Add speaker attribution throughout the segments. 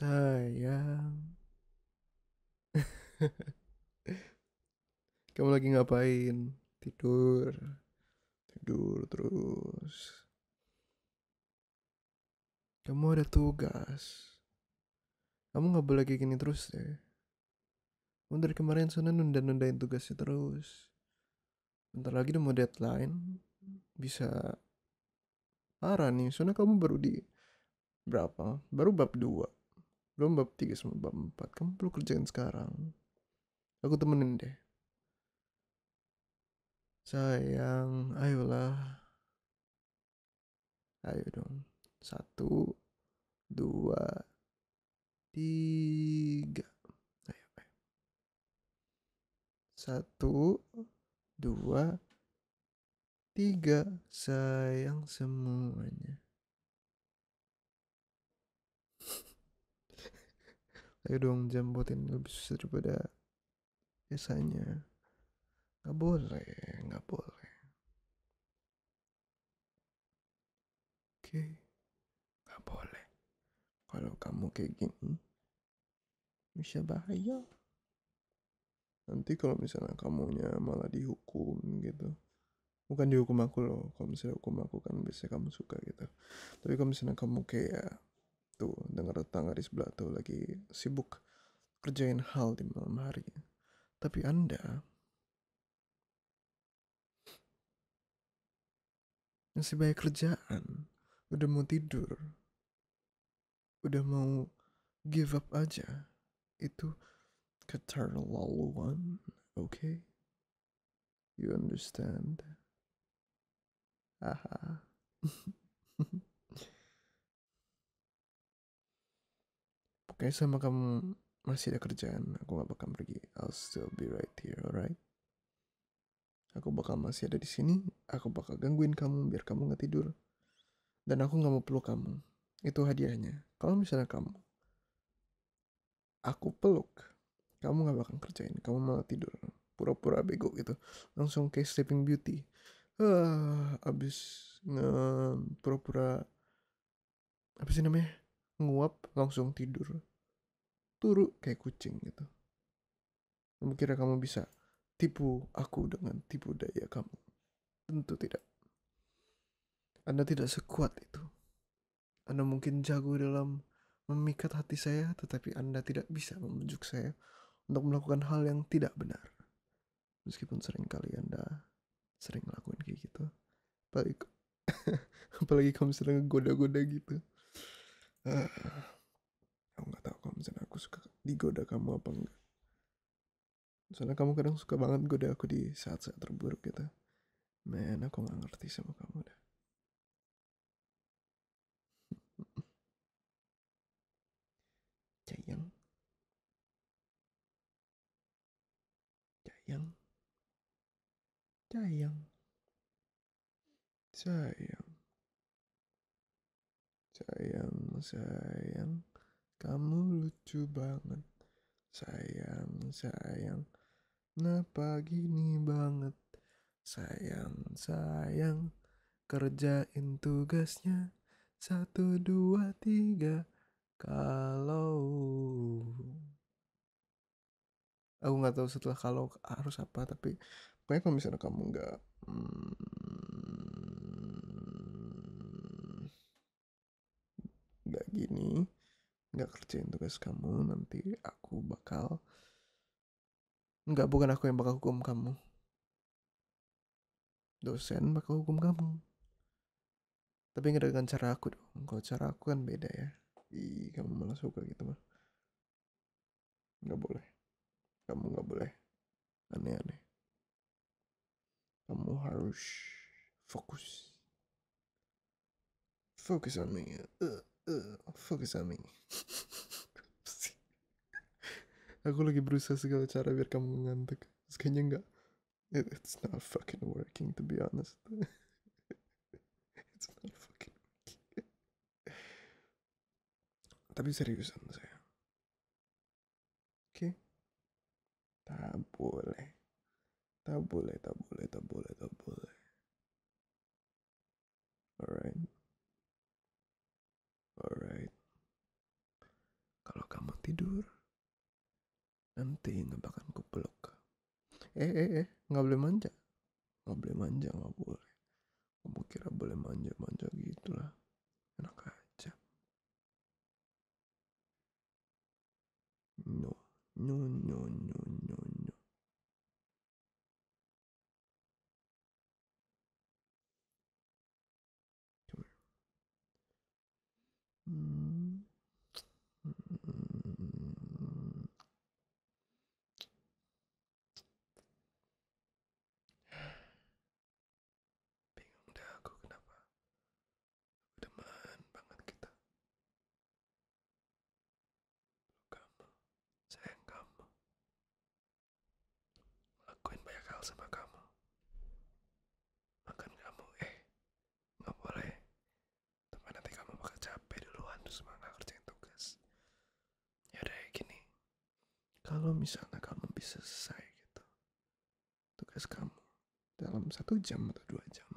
Speaker 1: Sayang. Kamu lagi ngapain? Tidur. Tidur terus. Kamu ada tugas. Kamu nggak boleh kayak gini terus deh. Kamu dari kemarin sana nunda-nundain tugasnya terus. Bentar lagi udah mau deadline. Bisa parah nih. Soalnya kamu baru di berapa? Baru bab dua belum bab tiga sama bab empat, kamu perlu kerjain sekarang aku temenin deh sayang ayolah ayo dong satu dua tiga ayo, ayo. satu dua tiga sayang semuanya ayo dong jemputin lebih susah daripada biasanya Gak boleh gak boleh oke gak boleh kalau kamu kayak gini bisa bahaya nanti kalau misalnya kamunya malah dihukum gitu bukan dihukum aku loh kalau misalnya hukum aku kan biasanya kamu suka gitu tapi kalau misalnya kamu kayak dengar tetangga di sebelah tuh lagi sibuk kerjain hal di malam hari. Tapi Anda masih banyak kerjaan, udah mau tidur, udah mau give up aja. Itu keterlaluan, oke? Okay? You understand? Aha. Kayaknya sama kamu masih ada kerjaan, aku gak bakal pergi. I'll still be right here, alright? Aku bakal masih ada di sini, aku bakal gangguin kamu biar kamu gak tidur. Dan aku gak mau peluk kamu. Itu hadiahnya. Kalau misalnya kamu, aku peluk, kamu gak bakal kerjain, kamu malah tidur. Pura-pura bego gitu. Langsung kayak Sleeping Beauty. Uh, abis nge pura-pura apa sih namanya nguap langsung tidur turu kayak kucing gitu kira kamu bisa tipu aku dengan tipu daya kamu tentu tidak anda tidak sekuat itu anda mungkin jago dalam memikat hati saya tetapi anda tidak bisa membujuk saya untuk melakukan hal yang tidak benar meskipun sering kali anda sering ngelakuin kayak gitu apalagi apalagi kamu sering goda-goda gitu Uh, aku nggak tahu kalau misalnya aku suka digoda kamu apa enggak. Misalnya kamu kadang suka banget goda aku di saat-saat terburuk gitu. men? aku nggak ngerti sama kamu dah. Cayang. Cayang. Cayang. cayang. Sayang, sayang, kamu lucu banget. Sayang, sayang, kenapa gini banget? Sayang, sayang, kerjain tugasnya. Satu, dua, tiga, kalau... Aku nggak tahu setelah kalau harus apa, tapi pokoknya kalau misalnya kamu nggak... Hmm, gini nggak kerjain tugas kamu nanti aku bakal nggak bukan aku yang bakal hukum kamu dosen bakal hukum kamu tapi nggak dengan cara aku dong kalau cara aku kan beda ya Ih, kamu malah suka gitu mah nggak boleh kamu nggak boleh aneh-aneh kamu harus fokus fokus on me uh uh, eh, fokus on me aku lagi berusaha segala cara biar kamu ngantuk Terus kayaknya enggak It, it's not fucking working to be honest it's not fucking working tapi seriusan saya oke okay? tak boleh tak boleh tak boleh tak boleh tak boleh alright Alright. Kalau kamu tidur, nanti nggak bakal kupeluk. Eh, eh, eh, nggak boleh manja. Nggak boleh manja, nggak boleh. Kamu kira boleh manja-manja gitulah, Enak aja. No, no, no, no, no, kenal sama kamu makan kamu eh nggak boleh teman nanti kamu bakal capek duluan terus malah nggak kerjain tugas ya udah gini kalau misalnya kamu bisa selesai gitu tugas kamu dalam satu jam atau dua jam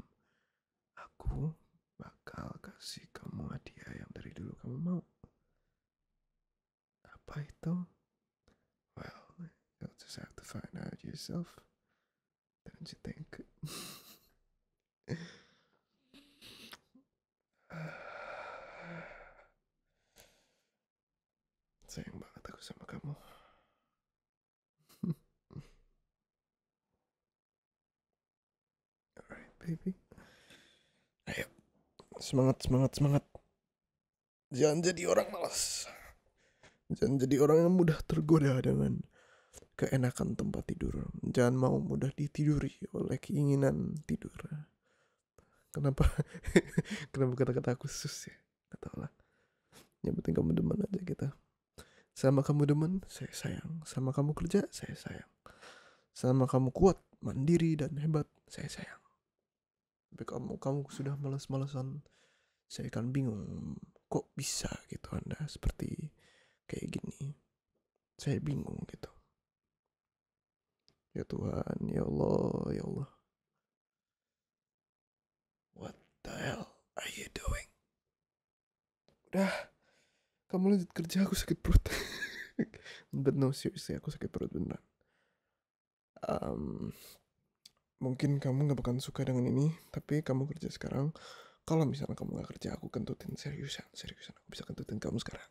Speaker 1: aku bakal kasih kamu hadiah yang dari dulu kamu mau apa itu well you'll just have to find out yourself don't you think? Sayang banget aku sama kamu. Alright, baby. Ayo, semangat, semangat, semangat. Jangan jadi orang malas. Jangan jadi orang yang mudah tergoda dengan keenakan tempat tidur. Jangan mau mudah ditiduri oleh keinginan tidur. Kenapa? Kenapa kata-kata khusus ya? katalah Yang penting kamu demen aja kita. Gitu. Sama kamu demen, saya sayang. Sama kamu kerja, saya sayang. Sama kamu kuat, mandiri, dan hebat, saya sayang. Tapi kamu, kamu sudah malas-malasan, saya akan bingung. Kok bisa gitu Anda seperti kayak gini? Saya bingung gitu Ya Tuhan, ya Allah, ya Allah. What the hell are you doing? Udah, kamu lanjut kerja, aku sakit perut. But no, seriously, aku sakit perut beneran. Um, mungkin kamu gak bakalan suka dengan ini, tapi kamu kerja sekarang. Kalau misalnya kamu gak kerja, aku kentutin seriusan, seriusan. Aku bisa kentutin kamu sekarang.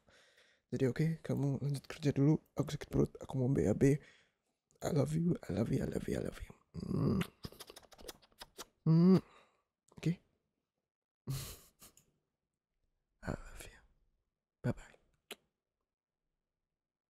Speaker 1: Jadi oke, okay, kamu lanjut kerja dulu. Aku sakit perut, aku mau BAB I love you. I love you. I love you. I love you. Mm. Mm. Okay.